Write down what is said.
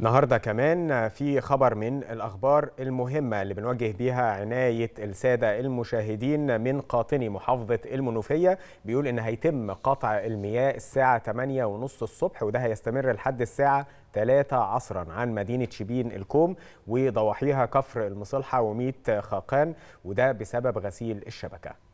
النهارده كمان في خبر من الاخبار المهمه اللي بنوجه بيها عنايه الساده المشاهدين من قاطني محافظه المنوفيه بيقول ان هيتم قطع المياه الساعه 8:30 الصبح وده هيستمر لحد الساعه 3 عصرا عن مدينة شبين الكوم وضواحيها كفر المصلحة وميت خاقان وده بسبب غسيل الشبكة